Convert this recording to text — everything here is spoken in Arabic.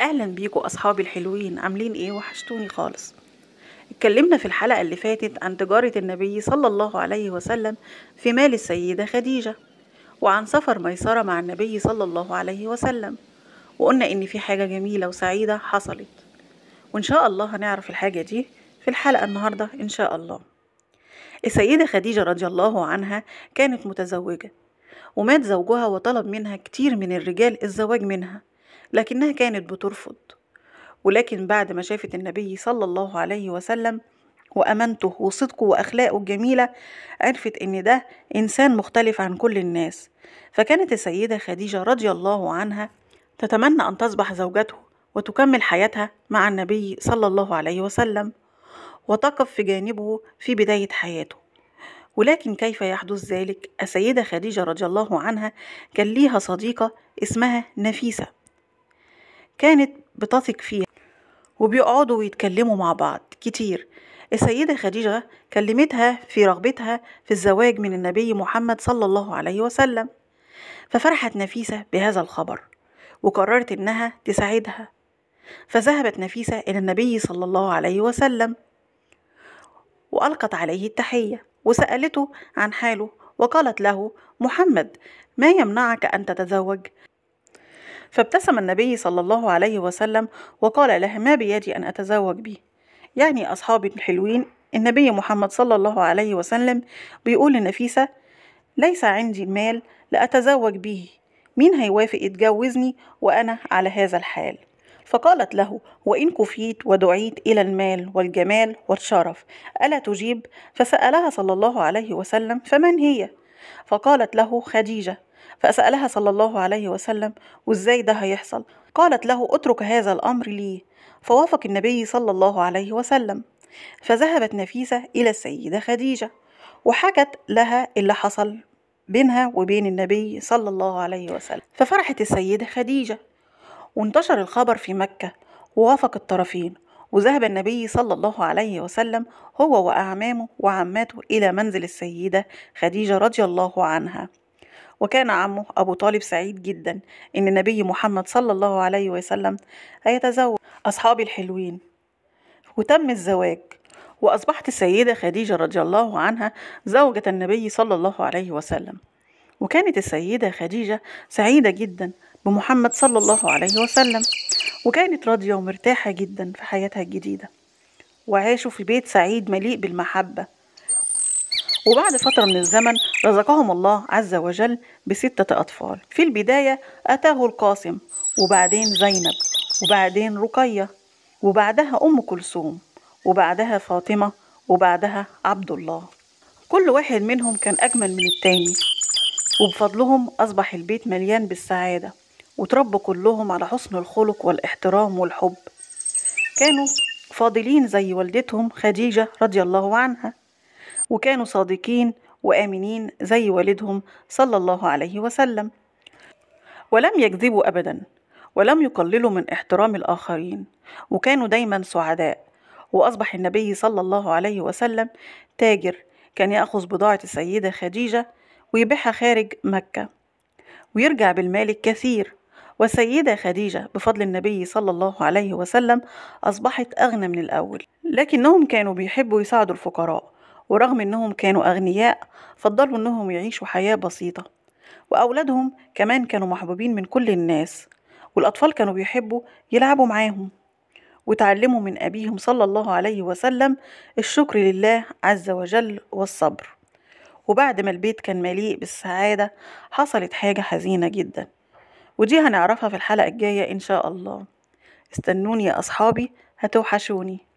اهلا بيكوا اصحابي الحلوين عاملين ايه وحشتوني خالص اتكلمنا في الحلقه اللي فاتت عن تجاره النبي صلى الله عليه وسلم في مال السيده خديجه وعن سفر ميسره مع النبي صلى الله عليه وسلم وقلنا ان في حاجه جميله وسعيده حصلت وان شاء الله هنعرف الحاجه دي في الحلقه النهارده ان شاء الله السيده خديجه رضي الله عنها كانت متزوجه ومات زوجها وطلب منها كتير من الرجال الزواج منها لكنها كانت بترفض ولكن بعد ما شافت النبي صلى الله عليه وسلم وأمانته وصدقه وأخلاقه الجميلة عرفت إن ده إنسان مختلف عن كل الناس فكانت السيدة خديجة رضي الله عنها تتمنى أن تصبح زوجته وتكمل حياتها مع النبي صلى الله عليه وسلم وتقف في جانبه في بداية حياته ولكن كيف يحدث ذلك السيدة خديجة رضي الله عنها كان ليها صديقة اسمها نفيسة كانت بتثق فيها وبيقعدوا ويتكلموا مع بعض كتير السيدة خديجة كلمتها في رغبتها في الزواج من النبي محمد صلى الله عليه وسلم ففرحت نفيسة بهذا الخبر وقررت إنها تساعدها فذهبت نفيسة إلى النبي صلى الله عليه وسلم وألقت عليه التحية وسألته عن حاله وقالت له محمد ما يمنعك أن تتزوج فابتسم النبي صلى الله عليه وسلم وقال له ما بيدي أن أتزوج به يعني أصحابي الحلوين النبي محمد صلى الله عليه وسلم بيقول لنفيسة ليس عندي المال لأتزوج به مين هيوافق يتجوزني وأنا على هذا الحال فقالت له وإن كفيت ودعيت إلى المال والجمال والشرف ألا تجيب فسألها صلى الله عليه وسلم فمن هي فقالت له خديجة فسألها صلى الله عليه وسلم وازاي ده هيحصل قالت له اترك هذا الأمر لي فوافق النبي صلى الله عليه وسلم فذهبت نفيسة إلى السيدة خديجة وحكت لها اللي حصل بينها وبين النبي صلى الله عليه وسلم ففرحت السيدة خديجة وانتشر الخبر في مكة ووافق الطرفين وذهب النبي صلى الله عليه وسلم هو وأعمامه وعماته إلى منزل السيدة خديجة رضي الله عنها وكان عمه أبو طالب سعيد جدا إن النبي محمد صلى الله عليه وسلم هيتزوج أصحابي الحلوين وتم الزواج وأصبحت السيدة خديجة رضي الله عنها زوجة النبي صلى الله عليه وسلم وكانت السيدة خديجة سعيدة جدا بمحمد صلى الله عليه وسلم وكانت راضية ومرتاحة جدا في حياتها الجديدة وعاشوا في بيت سعيد مليء بالمحبة وبعد فترة من الزمن رزقهم الله عز وجل بستة أطفال في البداية أتاه القاسم وبعدين زينب وبعدين رقية وبعدها أم كلثوم وبعدها فاطمة وبعدها عبد الله كل واحد منهم كان أجمل من التاني وبفضلهم أصبح البيت مليان بالسعادة وتربوا كلهم على حسن الخلق والاحترام والحب كانوا فاضلين زي والدتهم خديجة رضي الله عنها وكانوا صادقين وآمنين زي والدهم صلى الله عليه وسلم ولم يكذبوا أبدا ولم يقللوا من احترام الآخرين وكانوا دايما سعداء وأصبح النبي صلى الله عليه وسلم تاجر كان يأخذ بضاعة السيدة خديجة ويبيعها خارج مكة ويرجع بالمال الكثير والسيدة خديجة بفضل النبي صلى الله عليه وسلم أصبحت أغنى من الأول لكنهم كانوا بيحبوا يساعدوا الفقراء ورغم أنهم كانوا أغنياء فضلوا أنهم يعيشوا حياة بسيطة وأولادهم كمان كانوا محبوبين من كل الناس والأطفال كانوا بيحبوا يلعبوا معاهم وتعلموا من أبيهم صلى الله عليه وسلم الشكر لله عز وجل والصبر وبعد ما البيت كان مليء بالسعادة حصلت حاجة حزينة جدا ودي هنعرفها في الحلقة الجاية إن شاء الله استنوني يا أصحابي هتوحشوني